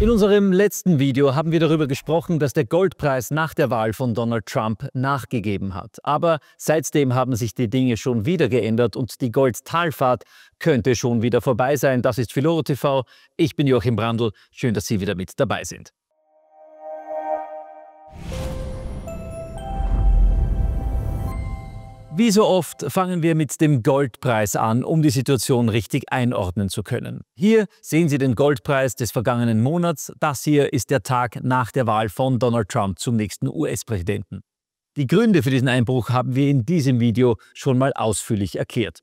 In unserem letzten Video haben wir darüber gesprochen, dass der Goldpreis nach der Wahl von Donald Trump nachgegeben hat. Aber seitdem haben sich die Dinge schon wieder geändert und die Goldtalfahrt könnte schon wieder vorbei sein. Das ist Filoro TV. Ich bin Joachim Brandl. Schön, dass Sie wieder mit dabei sind. Wie so oft fangen wir mit dem Goldpreis an, um die Situation richtig einordnen zu können. Hier sehen Sie den Goldpreis des vergangenen Monats. Das hier ist der Tag nach der Wahl von Donald Trump zum nächsten US-Präsidenten. Die Gründe für diesen Einbruch haben wir in diesem Video schon mal ausführlich erklärt.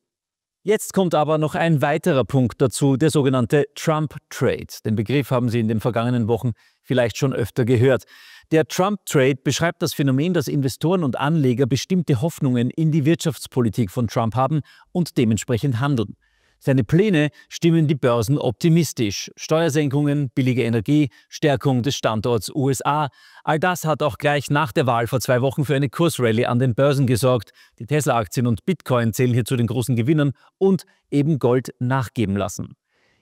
Jetzt kommt aber noch ein weiterer Punkt dazu, der sogenannte Trump-Trade. Den Begriff haben Sie in den vergangenen Wochen vielleicht schon öfter gehört. Der Trump-Trade beschreibt das Phänomen, dass Investoren und Anleger bestimmte Hoffnungen in die Wirtschaftspolitik von Trump haben und dementsprechend handeln. Seine Pläne stimmen die Börsen optimistisch. Steuersenkungen, billige Energie, Stärkung des Standorts USA, all das hat auch gleich nach der Wahl vor zwei Wochen für eine Kursrallye an den Börsen gesorgt. Die Tesla-Aktien und Bitcoin zählen hier zu den großen Gewinnern und eben Gold nachgeben lassen.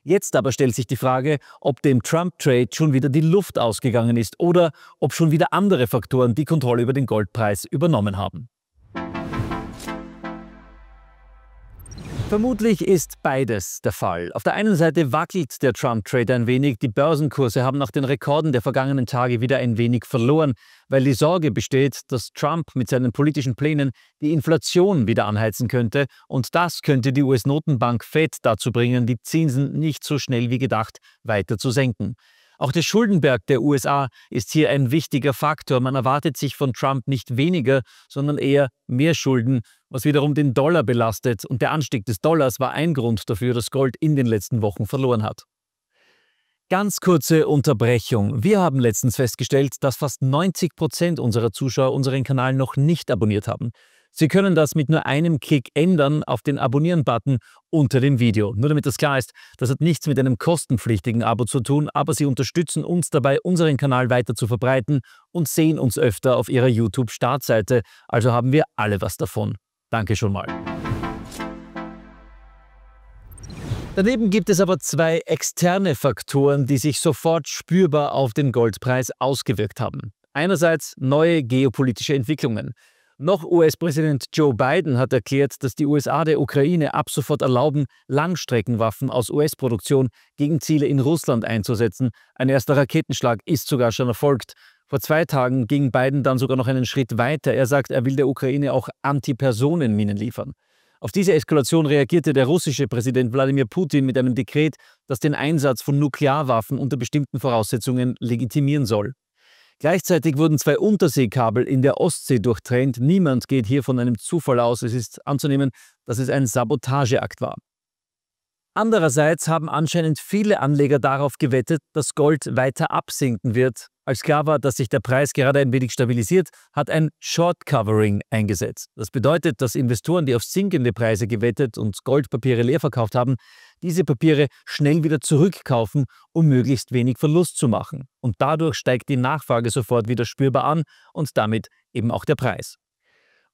Jetzt aber stellt sich die Frage, ob dem Trump-Trade schon wieder die Luft ausgegangen ist oder ob schon wieder andere Faktoren die Kontrolle über den Goldpreis übernommen haben. Vermutlich ist beides der Fall. Auf der einen Seite wackelt der Trump-Trade ein wenig. Die Börsenkurse haben nach den Rekorden der vergangenen Tage wieder ein wenig verloren, weil die Sorge besteht, dass Trump mit seinen politischen Plänen die Inflation wieder anheizen könnte. Und das könnte die US-Notenbank Fed dazu bringen, die Zinsen nicht so schnell wie gedacht weiter zu senken. Auch der Schuldenberg der USA ist hier ein wichtiger Faktor. Man erwartet sich von Trump nicht weniger, sondern eher mehr Schulden, was wiederum den Dollar belastet. Und der Anstieg des Dollars war ein Grund dafür, dass Gold in den letzten Wochen verloren hat. Ganz kurze Unterbrechung. Wir haben letztens festgestellt, dass fast 90 Prozent unserer Zuschauer unseren Kanal noch nicht abonniert haben. Sie können das mit nur einem Klick ändern auf den Abonnieren-Button unter dem Video. Nur damit das klar ist, das hat nichts mit einem kostenpflichtigen Abo zu tun, aber Sie unterstützen uns dabei, unseren Kanal weiter zu verbreiten und sehen uns öfter auf Ihrer YouTube-Startseite. Also haben wir alle was davon. Danke schon mal. Daneben gibt es aber zwei externe Faktoren, die sich sofort spürbar auf den Goldpreis ausgewirkt haben. Einerseits neue geopolitische Entwicklungen. Noch US-Präsident Joe Biden hat erklärt, dass die USA der Ukraine ab sofort erlauben, Langstreckenwaffen aus US-Produktion gegen Ziele in Russland einzusetzen. Ein erster Raketenschlag ist sogar schon erfolgt. Vor zwei Tagen ging Biden dann sogar noch einen Schritt weiter. Er sagt, er will der Ukraine auch Antipersonenminen liefern. Auf diese Eskalation reagierte der russische Präsident Wladimir Putin mit einem Dekret, das den Einsatz von Nuklearwaffen unter bestimmten Voraussetzungen legitimieren soll. Gleichzeitig wurden zwei Unterseekabel in der Ostsee durchtrennt. Niemand geht hier von einem Zufall aus. Es ist anzunehmen, dass es ein Sabotageakt war. Andererseits haben anscheinend viele Anleger darauf gewettet, dass Gold weiter absinken wird. Als klar war, dass sich der Preis gerade ein wenig stabilisiert, hat ein Short Covering eingesetzt. Das bedeutet, dass Investoren, die auf sinkende Preise gewettet und Goldpapiere leer verkauft haben, diese Papiere schnell wieder zurückkaufen, um möglichst wenig Verlust zu machen. Und dadurch steigt die Nachfrage sofort wieder spürbar an und damit eben auch der Preis.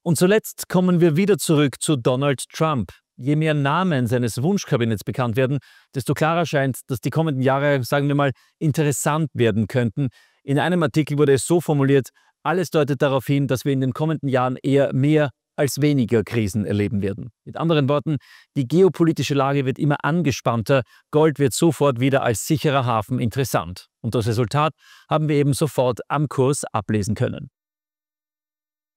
Und zuletzt kommen wir wieder zurück zu Donald Trump je mehr Namen seines Wunschkabinetts bekannt werden, desto klarer scheint, dass die kommenden Jahre, sagen wir mal, interessant werden könnten. In einem Artikel wurde es so formuliert, alles deutet darauf hin, dass wir in den kommenden Jahren eher mehr als weniger Krisen erleben werden. Mit anderen Worten, die geopolitische Lage wird immer angespannter, Gold wird sofort wieder als sicherer Hafen interessant. Und das Resultat haben wir eben sofort am Kurs ablesen können.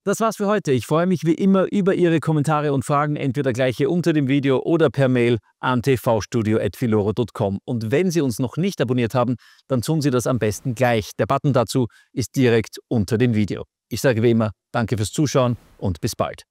Das war's für heute. Ich freue mich wie immer über Ihre Kommentare und Fragen, entweder gleich hier unter dem Video oder per Mail an tvstudio.filoro.com. Und wenn Sie uns noch nicht abonniert haben, dann tun Sie das am besten gleich. Der Button dazu ist direkt unter dem Video. Ich sage wie immer, danke fürs Zuschauen und bis bald.